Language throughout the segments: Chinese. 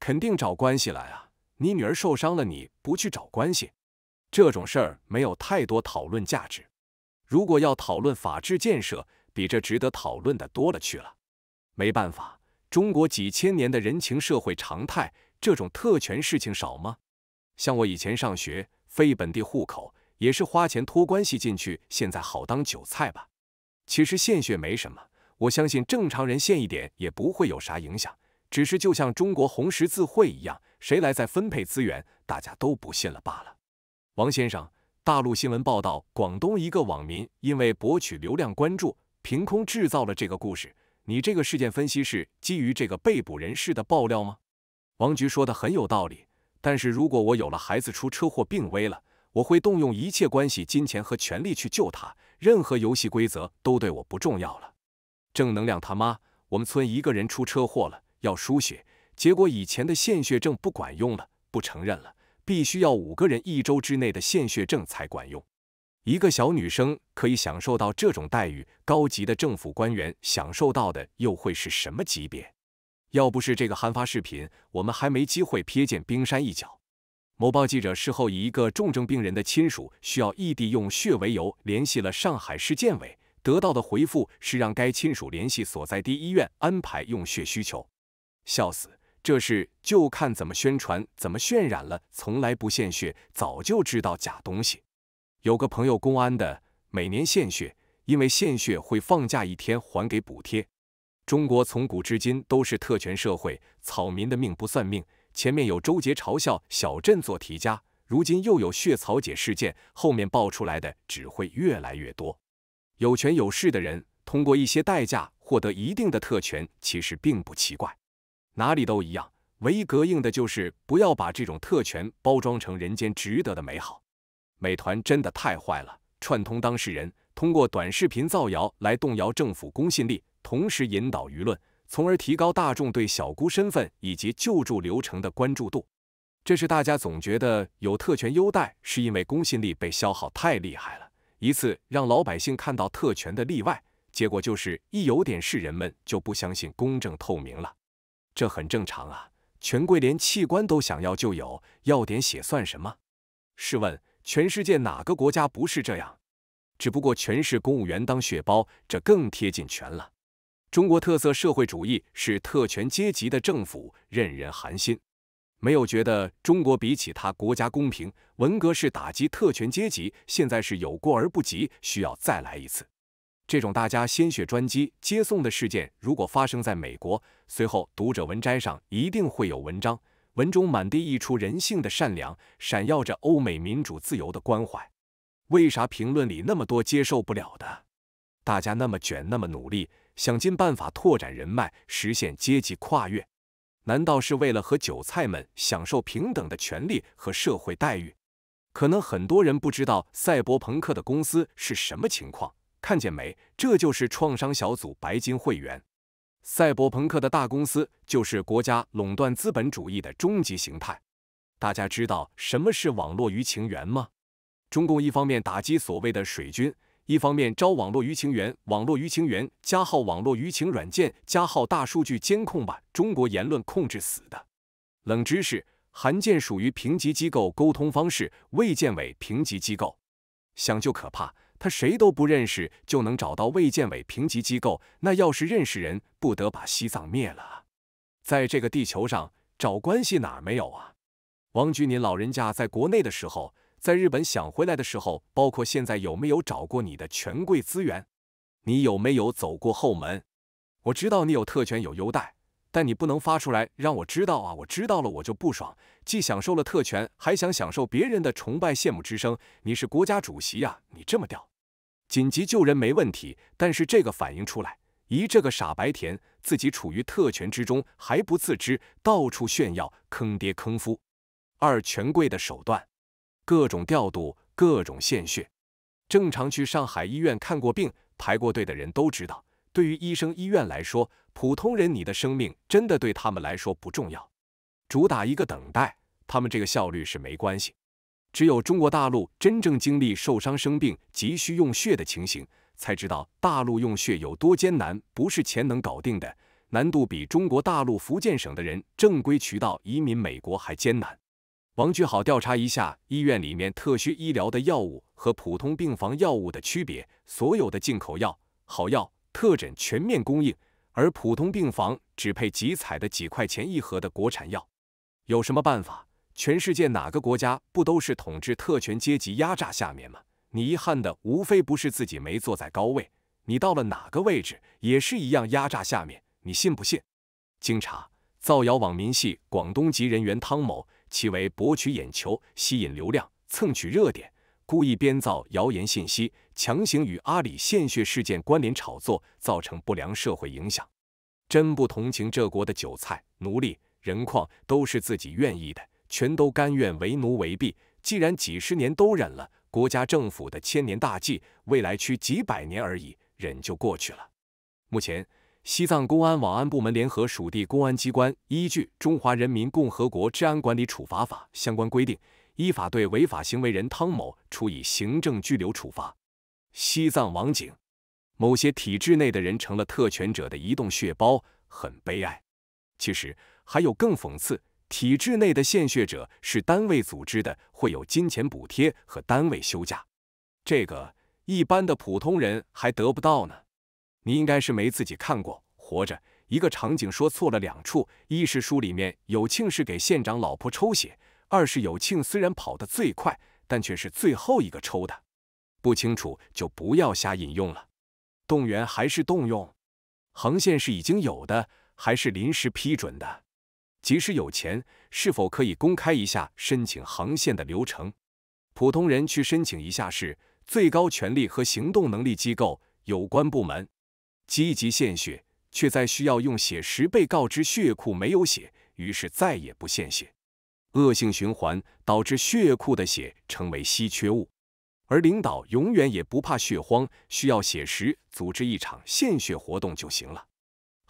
肯定找关系来啊！你女儿受伤了，你不去找关系，这种事儿没有太多讨论价值。如果要讨论法治建设，比这值得讨论的多了去了。没办法，中国几千年的人情社会常态，这种特权事情少吗？像我以前上学，非本地户口也是花钱托关系进去，现在好当韭菜吧。其实献血没什么，我相信正常人献一点也不会有啥影响。只是就像中国红十字会一样，谁来再分配资源，大家都不信了罢了。王先生，大陆新闻报道，广东一个网民因为博取流量关注，凭空制造了这个故事。你这个事件分析是基于这个被捕人士的爆料吗？王局说的很有道理，但是如果我有了孩子出车祸病危了，我会动用一切关系、金钱和权力去救他，任何游戏规则都对我不重要了。正能量他妈，我们村一个人出车祸了。要输血，结果以前的献血证不管用了，不承认了，必须要五个人一周之内的献血证才管用。一个小女生可以享受到这种待遇，高级的政府官员享受到的又会是什么级别？要不是这个憨发视频，我们还没机会瞥见冰山一角。某报记者事后以一个重症病人的亲属需要异地用血为由联系了上海市建委，得到的回复是让该亲属联系所在地医院安排用血需求。笑死，这事就看怎么宣传、怎么渲染了。从来不献血，早就知道假东西。有个朋友公安的，每年献血，因为献血会放假一天，还给补贴。中国从古至今都是特权社会，草民的命不算命。前面有周杰嘲笑小镇做题家，如今又有血草姐事件，后面爆出来的只会越来越多。有权有势的人通过一些代价获得一定的特权，其实并不奇怪。哪里都一样，唯一膈应的就是不要把这种特权包装成人间值得的美好。美团真的太坏了，串通当事人，通过短视频造谣来动摇政府公信力，同时引导舆论，从而提高大众对小姑身份以及救助流程的关注度。这是大家总觉得有特权优待，是因为公信力被消耗太厉害了。一次让老百姓看到特权的例外，结果就是一有点事，人们就不相信公正透明了。这很正常啊，权贵连器官都想要就有，要点血算什么？试问，全世界哪个国家不是这样？只不过全是公务员当血包，这更贴近权了。中国特色社会主义是特权阶级的政府，任人寒心。没有觉得中国比起他国家公平？文革是打击特权阶级，现在是有过而不及，需要再来一次。这种大家鲜血专机接送的事件，如果发生在美国，随后读者文摘上一定会有文章，文中满地溢出人性的善良，闪耀着欧美民主自由的关怀。为啥评论里那么多接受不了的？大家那么卷，那么努力，想尽办法拓展人脉，实现阶级跨越，难道是为了和韭菜们享受平等的权利和社会待遇？可能很多人不知道赛博朋克的公司是什么情况。看见没？这就是创伤小组白金会员，赛博朋克的大公司就是国家垄断资本主义的终极形态。大家知道什么是网络舆情员吗？中共一方面打击所谓的水军，一方面招网络舆情员，网络舆情员加号网络舆情软件加号大数据监控吧，中国言论控制死的。冷知识，韩件属于评级机构沟通方式，卫健委评级机构，想就可怕。他谁都不认识就能找到卫健委评级机构，那要是认识人，不得把西藏灭了啊？在这个地球上找关系哪没有啊？王局，您老人家在国内的时候，在日本想回来的时候，包括现在，有没有找过你的权贵资源？你有没有走过后门？我知道你有特权有优待，但你不能发出来让我知道啊！我知道了我就不爽，既享受了特权，还想享受别人的崇拜羡慕之声？你是国家主席呀，你这么屌，紧急救人没问题，但是这个反应出来，一这个傻白甜自己处于特权之中还不自知，到处炫耀，坑爹坑夫。二权贵的手段，各种调度，各种献血。正常去上海医院看过病、排过队的人都知道，对于医生医院来说，普通人你的生命真的对他们来说不重要，主打一个等待，他们这个效率是没关系。只有中国大陆真正经历受伤、生病、急需用血的情形，才知道大陆用血有多艰难，不是钱能搞定的，难度比中国大陆福建省的人正规渠道移民美国还艰难。王局好，调查一下医院里面特需医疗的药物和普通病房药物的区别，所有的进口药、好药、特诊全面供应，而普通病房只配集采的几块钱一盒的国产药，有什么办法？全世界哪个国家不都是统治特权阶级压榨下面吗？你遗憾的无非不是自己没坐在高位。你到了哪个位置也是一样压榨下面，你信不信？经查，造谣网民系广东籍人员汤某，其为博取眼球、吸引流量、蹭取热点，故意编造谣言信息，强行与阿里献血事件关联炒作，造成不良社会影响。真不同情这国的韭菜、奴隶、人矿，都是自己愿意的。全都甘愿为奴为婢，既然几十年都忍了，国家政府的千年大计，未来区几百年而已，忍就过去了。目前，西藏公安网安部门联合属地公安机关，依据《中华人民共和国治安管理处罚法》相关规定，依法对违法行为人汤某处以行政拘留处罚。西藏网警，某些体制内的人成了特权者的移动血包，很悲哀。其实还有更讽刺。体制内的献血者是单位组织的，会有金钱补贴和单位休假，这个一般的普通人还得不到呢。你应该是没自己看过《活着》一个场景，说错了两处：一是书里面有庆是给县长老婆抽血，二是有庆虽然跑得最快，但却是最后一个抽的。不清楚就不要瞎引用了。动员还是动用？横线是已经有的还是临时批准的？即使有钱，是否可以公开一下申请航线的流程？普通人去申请一下是最高权力和行动能力机构有关部门。积极献血，却在需要用血时被告知血库没有血，于是再也不献血，恶性循环导致血库的血成为稀缺物。而领导永远也不怕血荒，需要血时组织一场献血活动就行了。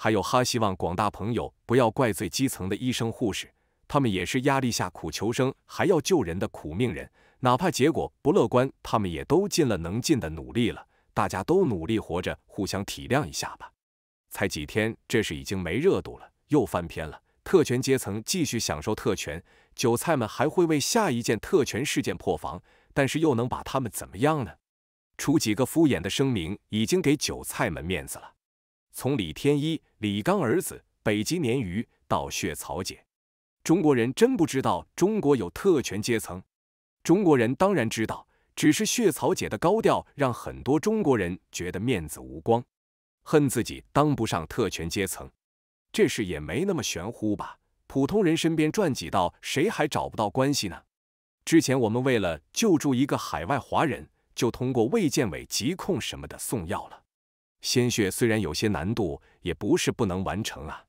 还有哈，希望广大朋友不要怪罪基层的医生护士，他们也是压力下苦求生，还要救人的苦命人。哪怕结果不乐观，他们也都尽了能尽的努力了。大家都努力活着，互相体谅一下吧。才几天，这事已经没热度了，又翻篇了。特权阶层继续享受特权，韭菜们还会为下一件特权事件破防，但是又能把他们怎么样呢？出几个敷衍的声明，已经给韭菜们面子了。从李天一、李刚儿子、北极鲶鱼到血草姐，中国人真不知道中国有特权阶层。中国人当然知道，只是血草姐的高调让很多中国人觉得面子无光，恨自己当不上特权阶层。这事也没那么玄乎吧？普通人身边转几道，谁还找不到关系呢？之前我们为了救助一个海外华人，就通过卫健委、疾控什么的送药了。鲜血虽然有些难度，也不是不能完成啊。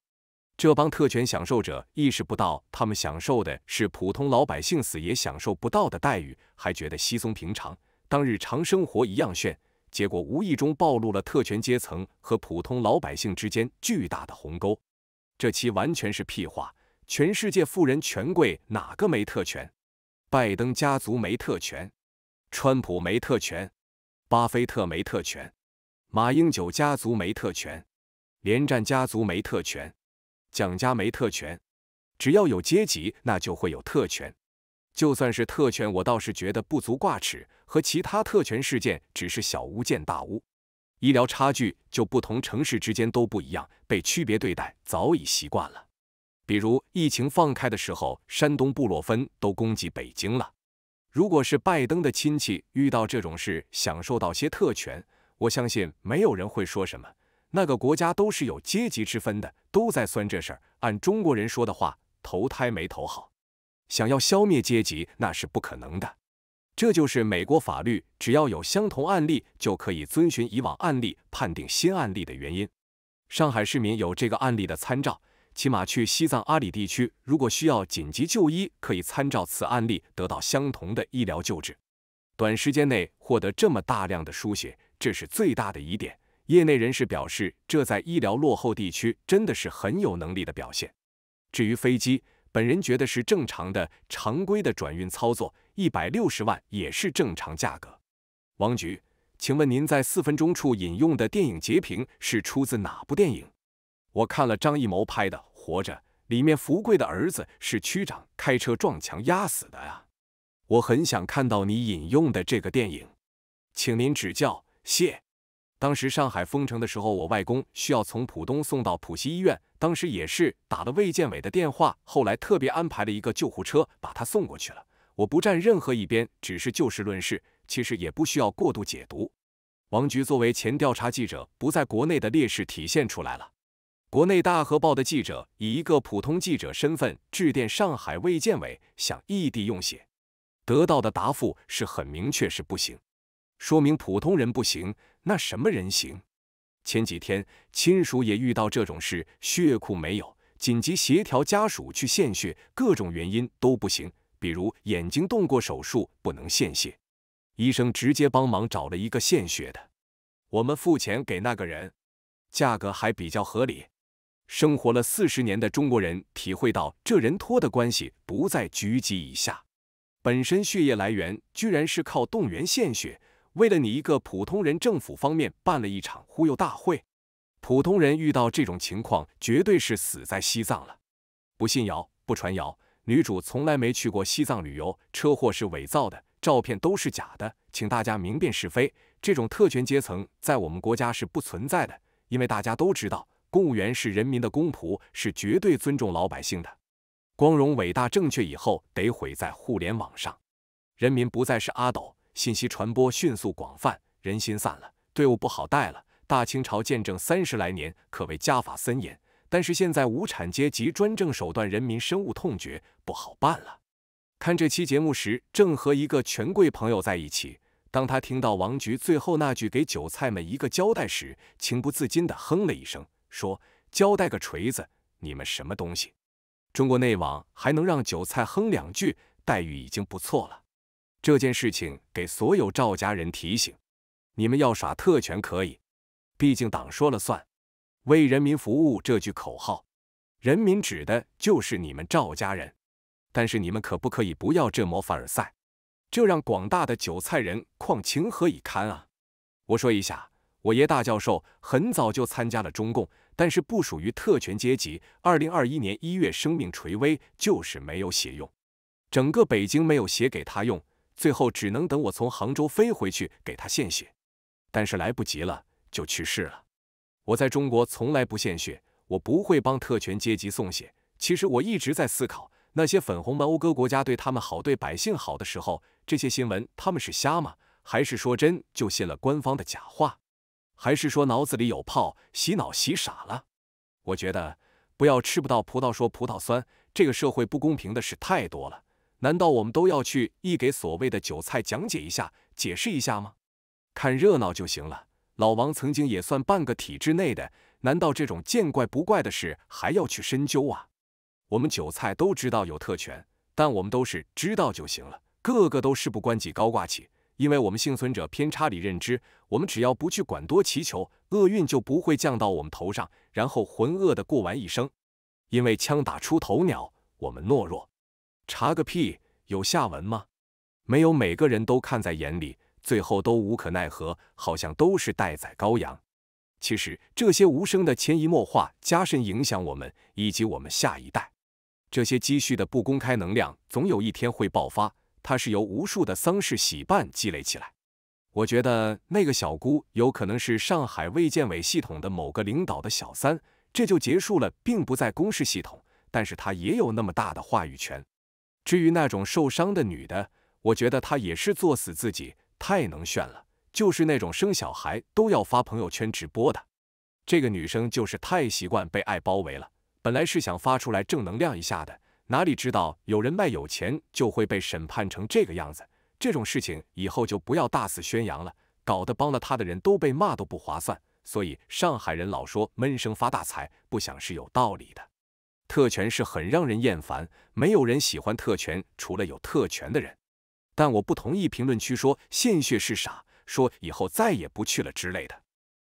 这帮特权享受者意识不到，他们享受的是普通老百姓死也享受不到的待遇，还觉得稀松平常，当日常生活一样炫。结果无意中暴露了特权阶层和普通老百姓之间巨大的鸿沟。这期完全是屁话。全世界富人权贵哪个没特权？拜登家族没特权，川普没特权，巴菲特没特权。马英九家族没特权，连战家族没特权，蒋家没特权。只要有阶级，那就会有特权。就算是特权，我倒是觉得不足挂齿，和其他特权事件只是小巫见大巫。医疗差距就不同城市之间都不一样，被区别对待早已习惯了。比如疫情放开的时候，山东布洛芬都攻击北京了。如果是拜登的亲戚遇到这种事，享受到些特权。我相信没有人会说什么，那个国家都是有阶级之分的，都在算这事儿。按中国人说的话，投胎没投好，想要消灭阶级那是不可能的。这就是美国法律，只要有相同案例，就可以遵循以往案例判定新案例的原因。上海市民有这个案例的参照，起码去西藏阿里地区，如果需要紧急就医，可以参照此案例得到相同的医疗救治。短时间内获得这么大量的输血。这是最大的疑点。业内人士表示，这在医疗落后地区真的是很有能力的表现。至于飞机，本人觉得是正常的、常规的转运操作，一百六十万也是正常价格。王局，请问您在四分钟处引用的电影截屏是出自哪部电影？我看了张艺谋拍的《活着》，里面福贵的儿子是区长开车撞墙压死的啊！我很想看到你引用的这个电影，请您指教。谢，当时上海封城的时候，我外公需要从浦东送到浦西医院，当时也是打了卫健委的电话，后来特别安排了一个救护车把他送过去了。我不站任何一边，只是就事论事，其实也不需要过度解读。王局作为前调查记者不在国内的劣势体现出来了。国内大河报的记者以一个普通记者身份致电上海卫健委，想异地用血，得到的答复是很明确，是不行。说明普通人不行，那什么人行？前几天亲属也遇到这种事，血库没有，紧急协调家属去献血，各种原因都不行，比如眼睛动过手术不能献血，医生直接帮忙找了一个献血的，我们付钱给那个人，价格还比较合理。生活了四十年的中国人体会到，这人托的关系不在局级以下，本身血液来源居然是靠动员献血。为了你一个普通人，政府方面办了一场忽悠大会。普通人遇到这种情况，绝对是死在西藏了。不信谣，不传谣。女主从来没去过西藏旅游，车祸是伪造的，照片都是假的。请大家明辨是非。这种特权阶层在我们国家是不存在的，因为大家都知道，公务员是人民的公仆，是绝对尊重老百姓的。光荣、伟大、正确，以后得毁在互联网上。人民不再是阿斗。信息传播迅速广泛，人心散了，队伍不好带了。大清朝建政三十来年，可谓家法森严，但是现在无产阶级专政手段，人民深恶痛绝，不好办了。看这期节目时，正和一个权贵朋友在一起，当他听到王菊最后那句“给韭菜们一个交代”时，情不自禁地哼了一声，说：“交代个锤子！你们什么东西？中国内网还能让韭菜哼两句，待遇已经不错了。”这件事情给所有赵家人提醒：你们要耍特权可以，毕竟党说了算。为人民服务这句口号，人民指的就是你们赵家人。但是你们可不可以不要这么凡尔赛？这让广大的韭菜人况情何以堪啊！我说一下，我爷大教授很早就参加了中共，但是不属于特权阶级。二零二一年一月，生命垂危，就是没有写用，整个北京没有写给他用。最后只能等我从杭州飞回去给他献血，但是来不及了，就去世了。我在中国从来不献血，我不会帮特权阶级送血。其实我一直在思考，那些粉红的讴歌国家对他们好、对百姓好的时候，这些新闻他们是瞎吗？还是说真就信了官方的假话？还是说脑子里有泡，洗脑洗傻了？我觉得不要吃不到葡萄说葡萄酸，这个社会不公平的事太多了。难道我们都要去一给所谓的韭菜讲解一下、解释一下吗？看热闹就行了。老王曾经也算半个体制内的，难道这种见怪不怪的事还要去深究啊？我们韭菜都知道有特权，但我们都是知道就行了，个个都事不关己高挂起，因为我们幸存者偏差里认知，我们只要不去管多祈求，厄运就不会降到我们头上，然后浑噩的过完一生。因为枪打出头鸟，我们懦弱。查个屁！有下文吗？没有，每个人都看在眼里，最后都无可奈何，好像都是待宰羔羊。其实这些无声的潜移默化，加深影响我们以及我们下一代。这些积蓄的不公开能量，总有一天会爆发。它是由无数的丧事喜办积累起来。我觉得那个小姑有可能是上海卫健委系统的某个领导的小三，这就结束了，并不在公示系统，但是她也有那么大的话语权。至于那种受伤的女的，我觉得她也是作死自己，太能炫了，就是那种生小孩都要发朋友圈直播的。这个女生就是太习惯被爱包围了，本来是想发出来正能量一下的，哪里知道有人卖有钱就会被审判成这个样子。这种事情以后就不要大肆宣扬了，搞得帮了她的人都被骂都不划算。所以上海人老说闷声发大财，不想是有道理的。特权是很让人厌烦，没有人喜欢特权，除了有特权的人。但我不同意评论区说献血是傻，说以后再也不去了之类的。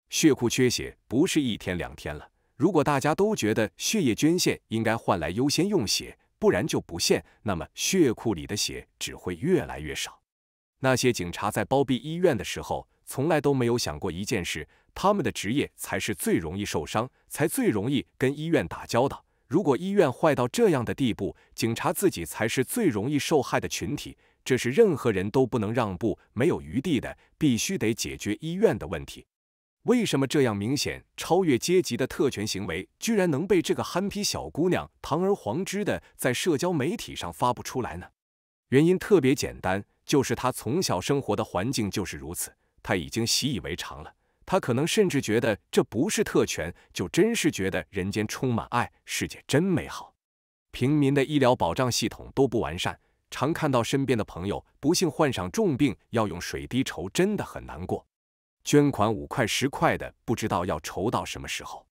血库缺血不是一天两天了，如果大家都觉得血液捐献应该换来优先用血，不然就不献，那么血库里的血只会越来越少。那些警察在包庇医院的时候，从来都没有想过一件事：他们的职业才是最容易受伤，才最容易跟医院打交道。如果医院坏到这样的地步，警察自己才是最容易受害的群体，这是任何人都不能让步、没有余地的，必须得解决医院的问题。为什么这样明显超越阶级的特权行为，居然能被这个憨批小姑娘堂而皇之的在社交媒体上发布出来呢？原因特别简单，就是她从小生活的环境就是如此，她已经习以为常了。他可能甚至觉得这不是特权，就真是觉得人间充满爱，世界真美好。平民的医疗保障系统都不完善，常看到身边的朋友不幸患上重病要用水滴筹，真的很难过。捐款五块十块的，不知道要筹到什么时候。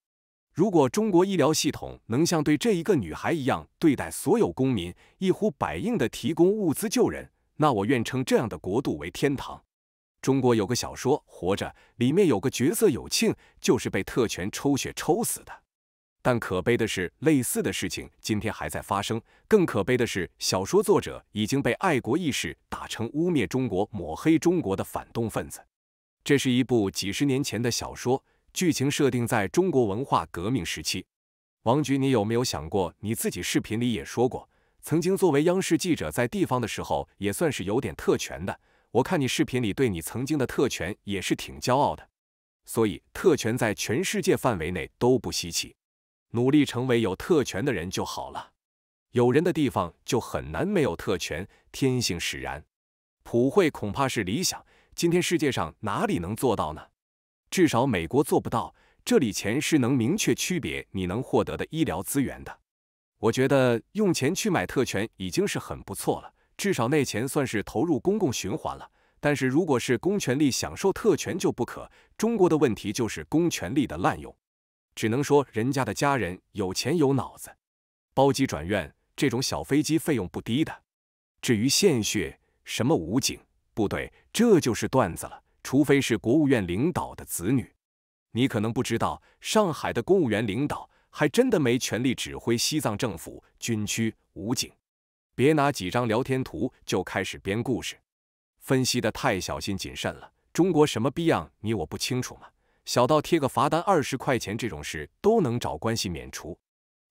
如果中国医疗系统能像对这一个女孩一样对待所有公民，一呼百应的提供物资救人，那我愿称这样的国度为天堂。中国有个小说《活着》，里面有个角色有庆，就是被特权抽血抽死的。但可悲的是，类似的事情今天还在发生。更可悲的是，小说作者已经被爱国意识打成污蔑中国、抹黑中国的反动分子。这是一部几十年前的小说，剧情设定在中国文化革命时期。王局，你有没有想过？你自己视频里也说过，曾经作为央视记者在地方的时候，也算是有点特权的。我看你视频里对你曾经的特权也是挺骄傲的，所以特权在全世界范围内都不稀奇，努力成为有特权的人就好了。有人的地方就很难没有特权，天性使然。普惠恐怕是理想，今天世界上哪里能做到呢？至少美国做不到。这里钱是能明确区别你能获得的医疗资源的，我觉得用钱去买特权已经是很不错了。至少那钱算是投入公共循环了，但是如果是公权力享受特权就不可。中国的问题就是公权力的滥用，只能说人家的家人有钱有脑子。包机转院这种小飞机费用不低的。至于献血，什么武警部队，这就是段子了，除非是国务院领导的子女。你可能不知道，上海的公务员领导还真的没权力指挥西藏政府、军区、武警。别拿几张聊天图就开始编故事，分析的太小心谨慎了。中国什么逼样，你我不清楚吗？小到贴个罚单二十块钱这种事都能找关系免除。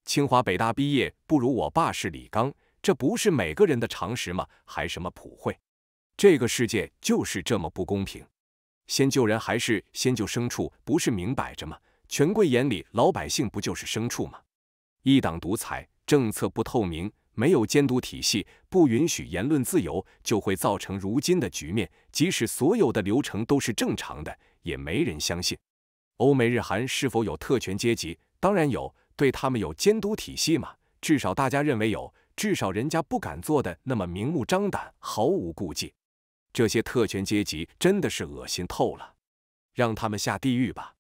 清华北大毕业不如我爸是李刚，这不是每个人的常识吗？还什么普惠？这个世界就是这么不公平。先救人还是先救牲畜，不是明摆着吗？权贵眼里老百姓不就是牲畜吗？一党独裁，政策不透明。没有监督体系，不允许言论自由，就会造成如今的局面。即使所有的流程都是正常的，也没人相信。欧美日韩是否有特权阶级？当然有，对他们有监督体系嘛？至少大家认为有，至少人家不敢做的那么明目张胆，毫无顾忌。这些特权阶级真的是恶心透了，让他们下地狱吧。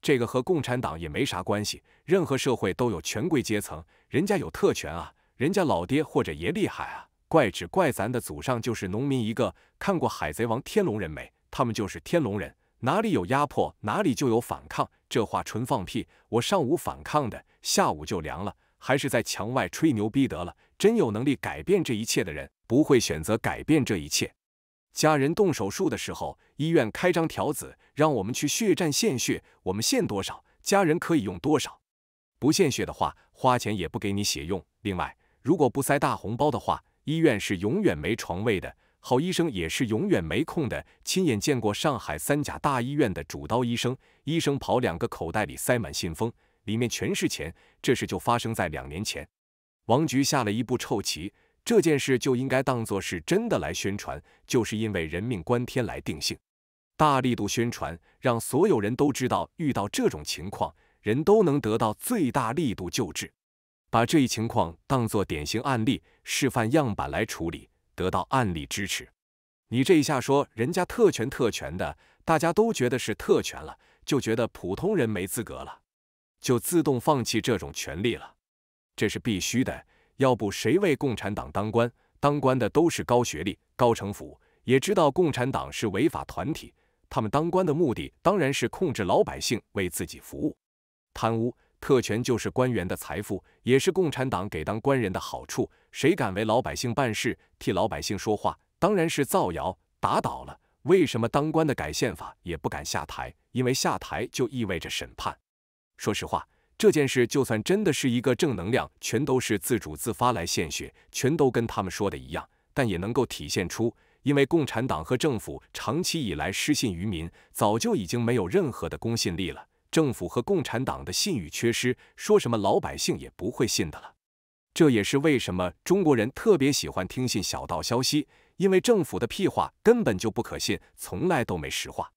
这个和共产党也没啥关系，任何社会都有权贵阶层，人家有特权啊。人家老爹或者爷厉害啊，怪只怪咱的祖上就是农民一个。看过《海贼王》天龙人没？他们就是天龙人，哪里有压迫哪里就有反抗。这话纯放屁，我上午反抗的，下午就凉了，还是在墙外吹牛逼得了。真有能力改变这一切的人，不会选择改变这一切。家人动手术的时候，医院开张条子，让我们去血站献血，我们献多少，家人可以用多少。不献血的话，花钱也不给你血用。另外。如果不塞大红包的话，医院是永远没床位的，好医生也是永远没空的。亲眼见过上海三甲大医院的主刀医生，医生跑两个口袋里塞满信封，里面全是钱。这事就发生在两年前。王局下了一步臭棋，这件事就应该当做是真的来宣传，就是因为人命关天来定性，大力度宣传，让所有人都知道，遇到这种情况，人都能得到最大力度救治。把这一情况当作典型案例示范样板来处理，得到案例支持。你这一下说人家特权特权的，大家都觉得是特权了，就觉得普通人没资格了，就自动放弃这种权利了。这是必须的，要不谁为共产党当官？当官的都是高学历、高城府，也知道共产党是违法团体。他们当官的目的当然是控制老百姓为自己服务、贪污。特权就是官员的财富，也是共产党给当官人的好处。谁敢为老百姓办事，替老百姓说话，当然是造谣，打倒了。为什么当官的改宪法也不敢下台？因为下台就意味着审判。说实话，这件事就算真的是一个正能量，全都是自主自发来献血，全都跟他们说的一样，但也能够体现出，因为共产党和政府长期以来失信于民，早就已经没有任何的公信力了。政府和共产党的信誉缺失，说什么老百姓也不会信的了。这也是为什么中国人特别喜欢听信小道消息，因为政府的屁话根本就不可信，从来都没实话。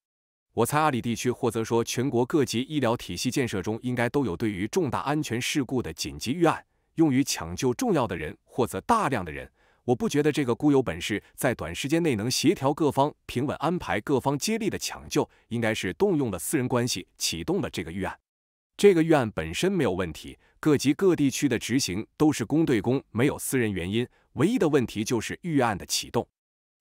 我猜阿里地区或者说全国各级医疗体系建设中，应该都有对于重大安全事故的紧急预案，用于抢救重要的人或者大量的人。我不觉得这个孤有本事在短时间内能协调各方、平稳安排各方接力的抢救，应该是动用了私人关系启动了这个预案。这个预案本身没有问题，各级各地区的执行都是公对公，没有私人原因。唯一的问题就是预案的启动。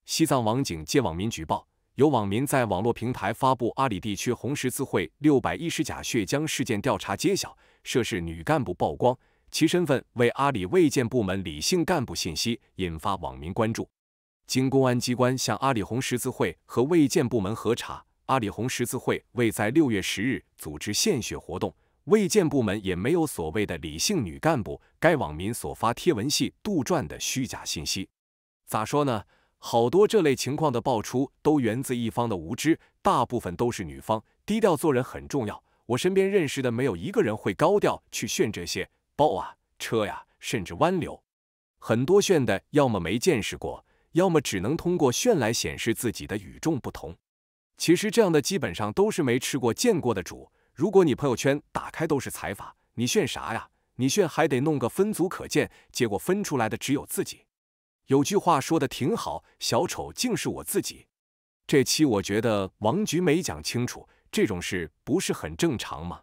西藏网警接网民举报，有网民在网络平台发布阿里地区红十字会六百一十假血浆事件调查揭晓，涉事女干部曝光。其身份为阿里卫健部门李姓干部信息，引发网民关注。经公安机关向阿里红十字会和卫健部门核查，阿里红十字会未在六月十日组织献血活动，卫健部门也没有所谓的李姓女干部。该网民所发贴文系杜撰的虚假信息。咋说呢？好多这类情况的爆出都源自一方的无知，大部分都是女方低调做人很重要。我身边认识的没有一个人会高调去炫这些。包啊，车呀，甚至弯流，很多炫的，要么没见识过，要么只能通过炫来显示自己的与众不同。其实这样的基本上都是没吃过见过的主。如果你朋友圈打开都是财阀，你炫啥呀？你炫还得弄个分组可见，结果分出来的只有自己。有句话说的挺好，小丑竟是我自己。这期我觉得王局没讲清楚，这种事不是很正常吗？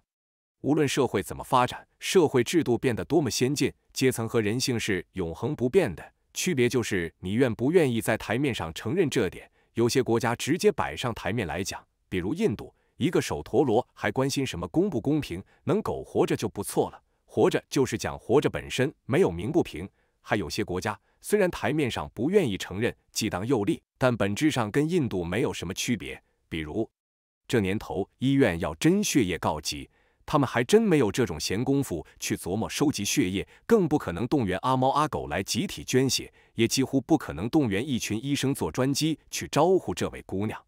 无论社会怎么发展。社会制度变得多么先进，阶层和人性是永恒不变的，区别就是你愿不愿意在台面上承认这点。有些国家直接摆上台面来讲，比如印度，一个手陀螺还关心什么公不公平，能苟活着就不错了，活着就是讲活着本身，没有鸣不平。还有些国家虽然台面上不愿意承认，既当又立，但本质上跟印度没有什么区别。比如这年头，医院要真血液告急。他们还真没有这种闲工夫去琢磨收集血液，更不可能动员阿猫阿狗来集体捐血，也几乎不可能动员一群医生坐专机去招呼这位姑娘。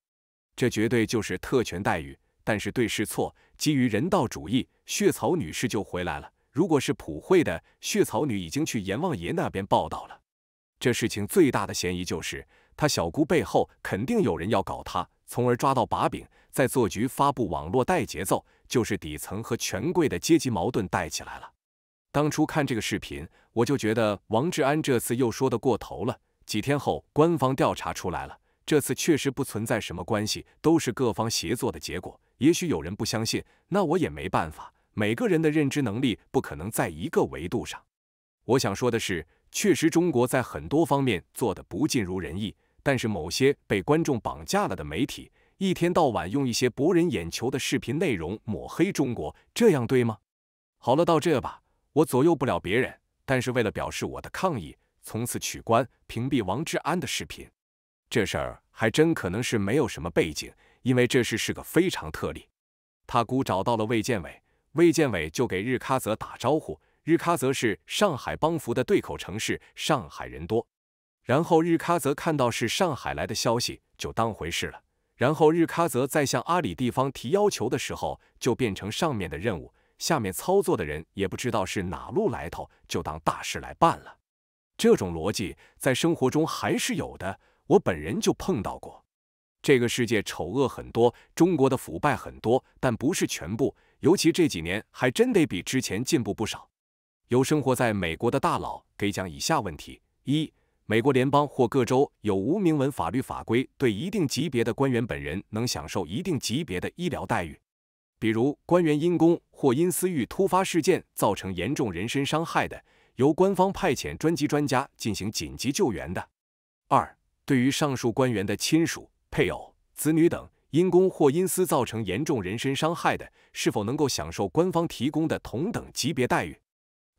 这绝对就是特权待遇。但是对是错，基于人道主义，血草女士就回来了。如果是普惠的，血草女已经去阎王爷那边报道了。这事情最大的嫌疑就是，她小姑背后肯定有人要搞她，从而抓到把柄。在做局，发布网络带节奏，就是底层和权贵的阶级矛盾带起来了。当初看这个视频，我就觉得王志安这次又说得过头了。几天后，官方调查出来了，这次确实不存在什么关系，都是各方协作的结果。也许有人不相信，那我也没办法，每个人的认知能力不可能在一个维度上。我想说的是，确实中国在很多方面做得不尽如人意，但是某些被观众绑架了的媒体。一天到晚用一些博人眼球的视频内容抹黑中国，这样对吗？好了，到这吧。我左右不了别人，但是为了表示我的抗议，从此取关屏蔽王志安的视频。这事儿还真可能是没有什么背景，因为这事是个非常特例。他姑找到了卫健委，卫健委就给日喀则打招呼。日喀则是上海帮扶的对口城市，上海人多。然后日喀则看到是上海来的消息，就当回事了。然后日喀则在向阿里地方提要求的时候，就变成上面的任务，下面操作的人也不知道是哪路来头，就当大事来办了。这种逻辑在生活中还是有的，我本人就碰到过。这个世界丑恶很多，中国的腐败很多，但不是全部，尤其这几年还真得比之前进步不少。有生活在美国的大佬给讲以下问题：一美国联邦或各州有无明文法律法规对一定级别的官员本人能享受一定级别的医疗待遇？比如，官员因公或因私遇突发事件造成严重人身伤害的，由官方派遣专机专家进行紧急救援的。二，对于上述官员的亲属、配偶、子女等因公或因私造成严重人身伤害的，是否能够享受官方提供的同等级别待遇？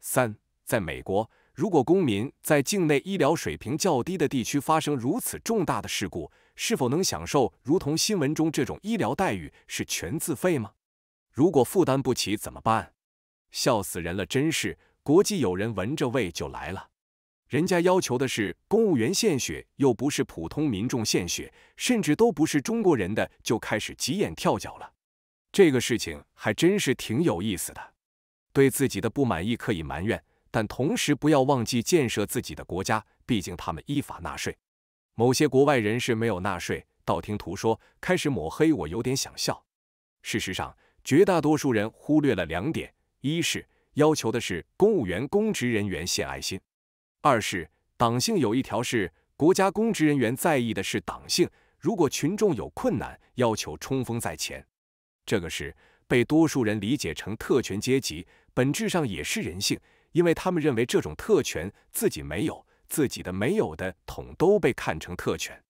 三，在美国。如果公民在境内医疗水平较低的地区发生如此重大的事故，是否能享受如同新闻中这种医疗待遇？是全自费吗？如果负担不起怎么办？笑死人了，真是国际友人闻着味就来了。人家要求的是公务员献血，又不是普通民众献血，甚至都不是中国人的，就开始急眼跳脚了。这个事情还真是挺有意思的，对自己的不满意可以埋怨。但同时不要忘记建设自己的国家，毕竟他们依法纳税。某些国外人士没有纳税，道听途说开始抹黑，我有点想笑。事实上，绝大多数人忽略了两点：一是要求的是公务员、公职人员献爱心；二是党性有一条是国家公职人员在意的是党性，如果群众有困难，要求冲锋在前。这个是被多数人理解成特权阶级，本质上也是人性。因为他们认为这种特权自己没有，自己的没有的统都被看成特权。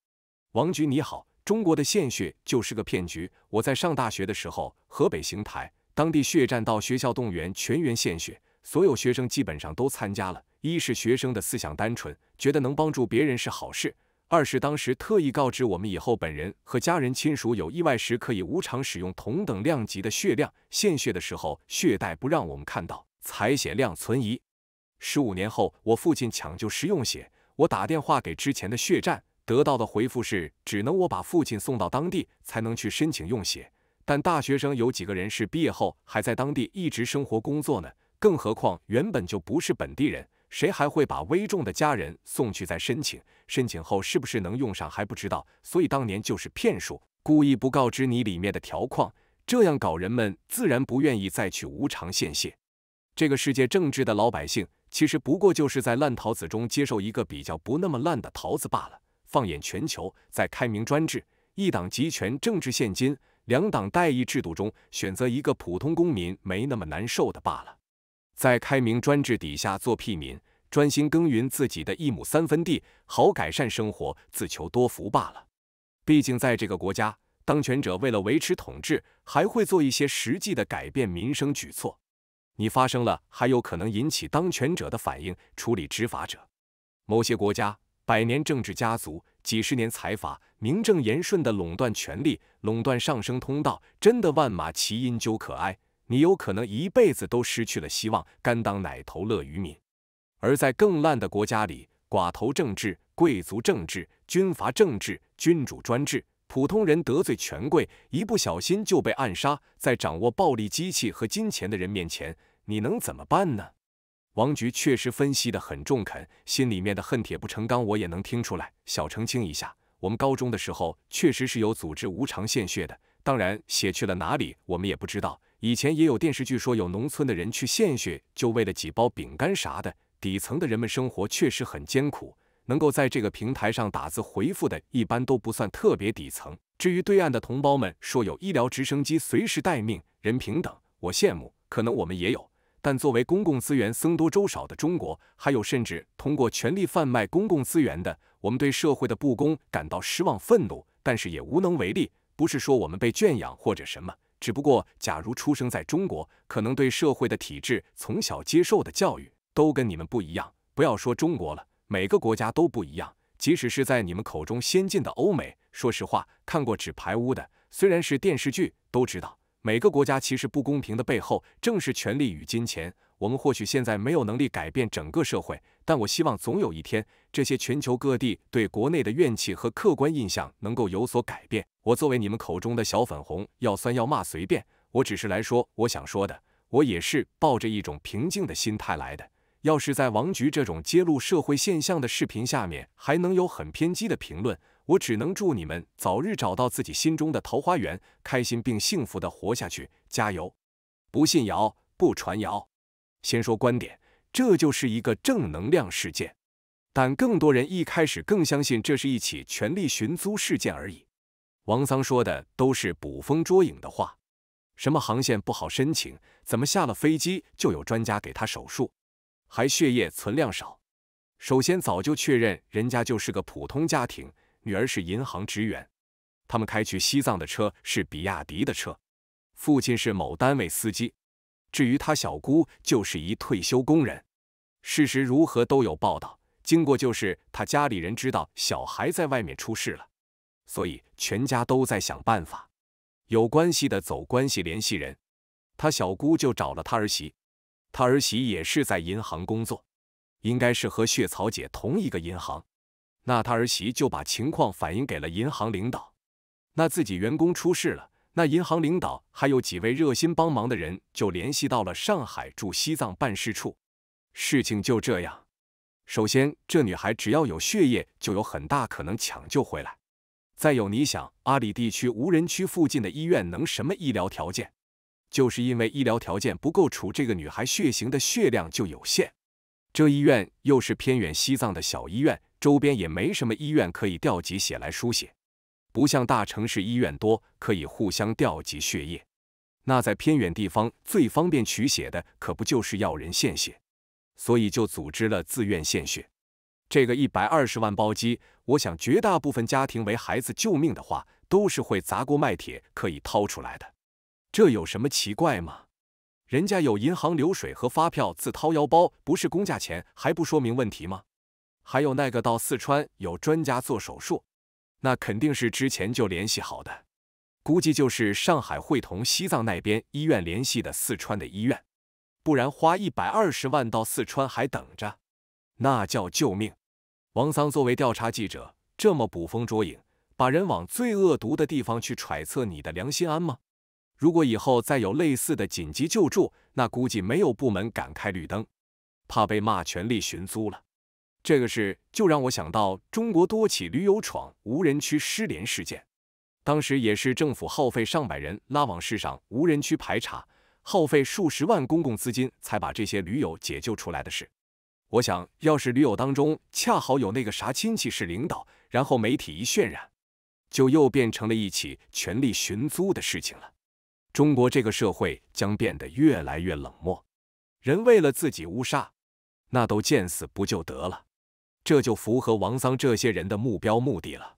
王局你好，中国的献血就是个骗局。我在上大学的时候，河北邢台当地血站到学校动员全员献血，所有学生基本上都参加了。一是学生的思想单纯，觉得能帮助别人是好事；二是当时特意告知我们，以后本人和家人亲属有意外时可以无偿使用同等量级的血量。献血的时候，血袋不让我们看到。采血量存疑，十五年后我父亲抢救时用血，我打电话给之前的血站，得到的回复是只能我把父亲送到当地才能去申请用血。但大学生有几个人是毕业后还在当地一直生活工作呢？更何况原本就不是本地人，谁还会把危重的家人送去再申请？申请后是不是能用上还不知道，所以当年就是骗术，故意不告知你里面的条框，这样搞人们自然不愿意再去无偿献血。这个世界政治的老百姓，其实不过就是在烂桃子中接受一个比较不那么烂的桃子罢了。放眼全球，在开明专制、一党集权政治、现今两党代议制度中，选择一个普通公民没那么难受的罢了。在开明专制底下做屁民，专心耕耘自己的一亩三分地，好改善生活，自求多福罢了。毕竟在这个国家，当权者为了维持统治，还会做一些实际的改变民生举措。你发生了，还有可能引起当权者的反应，处理执法者。某些国家百年政治家族、几十年财阀，名正言顺的垄断权力、垄断上升通道，真的万马齐喑究可哀。你有可能一辈子都失去了希望，甘当奶头乐于民。而在更烂的国家里，寡头政治、贵族政治、军阀政治、君主专制，普通人得罪权贵，一不小心就被暗杀。在掌握暴力机器和金钱的人面前。你能怎么办呢？王局确实分析的很中肯，心里面的恨铁不成钢我也能听出来。小澄清一下，我们高中的时候确实是有组织无偿献血的，当然血去了哪里我们也不知道。以前也有电视剧说有农村的人去献血，就为了几包饼干啥的。底层的人们生活确实很艰苦，能够在这个平台上打字回复的，一般都不算特别底层。至于对岸的同胞们说有医疗直升机随时待命，人平等，我羡慕，可能我们也有。但作为公共资源僧多粥少的中国，还有甚至通过权力贩卖公共资源的，我们对社会的不公感到失望愤怒，但是也无能为力。不是说我们被圈养或者什么，只不过假如出生在中国，可能对社会的体制、从小接受的教育都跟你们不一样。不要说中国了，每个国家都不一样。即使是在你们口中先进的欧美，说实话，看过《纸牌屋》的，虽然是电视剧，都知道。每个国家其实不公平的背后，正是权力与金钱。我们或许现在没有能力改变整个社会，但我希望总有一天，这些全球各地对国内的怨气和客观印象能够有所改变。我作为你们口中的小粉红，要酸要骂随便，我只是来说我想说的。我也是抱着一种平静的心态来的。要是在王菊这种揭露社会现象的视频下面还能有很偏激的评论，我只能祝你们早日找到自己心中的桃花源，开心并幸福地活下去。加油！不信谣，不传谣。先说观点，这就是一个正能量事件。但更多人一开始更相信这是一起权力寻租事件而已。王桑说的都是捕风捉影的话，什么航线不好申请，怎么下了飞机就有专家给他手术，还血液存量少？首先早就确认人家就是个普通家庭。女儿是银行职员，他们开去西藏的车是比亚迪的车，父亲是某单位司机，至于他小姑就是一退休工人，事实如何都有报道，经过就是他家里人知道小孩在外面出事了，所以全家都在想办法，有关系的走关系联系人，他小姑就找了他儿媳，他儿媳也是在银行工作，应该是和血草姐同一个银行。那他儿媳就把情况反映给了银行领导，那自己员工出事了，那银行领导还有几位热心帮忙的人就联系到了上海驻西藏办事处，事情就这样。首先，这女孩只要有血液，就有很大可能抢救回来。再有，你想阿里地区无人区附近的医院能什么医疗条件？就是因为医疗条件不够，储这个女孩血型的血量就有限。这医院又是偏远西藏的小医院，周边也没什么医院可以调集血来输血，不像大城市医院多，可以互相调集血液。那在偏远地方最方便取血的，可不就是要人献血？所以就组织了自愿献血。这个一百二十万包机，我想绝大部分家庭为孩子救命的话，都是会砸锅卖铁可以掏出来的，这有什么奇怪吗？人家有银行流水和发票，自掏腰包不是公价钱，还不说明问题吗？还有那个到四川有专家做手术，那肯定是之前就联系好的，估计就是上海会同西藏那边医院联系的四川的医院，不然花一百二十万到四川还等着，那叫救命。王桑作为调查记者，这么捕风捉影，把人往最恶毒的地方去揣测，你的良心安吗？如果以后再有类似的紧急救助，那估计没有部门敢开绿灯，怕被骂权力寻租了。这个事就让我想到中国多起驴友闯无人区失联事件，当时也是政府耗费上百人拉往市上无人区排查，耗费数十万公共资金才把这些驴友解救出来的事。我想要是驴友当中恰好有那个啥亲戚是领导，然后媒体一渲染，就又变成了一起权力寻租的事情了。中国这个社会将变得越来越冷漠，人为了自己乌杀，那都见死不救得了，这就符合王桑这些人的目标目的了。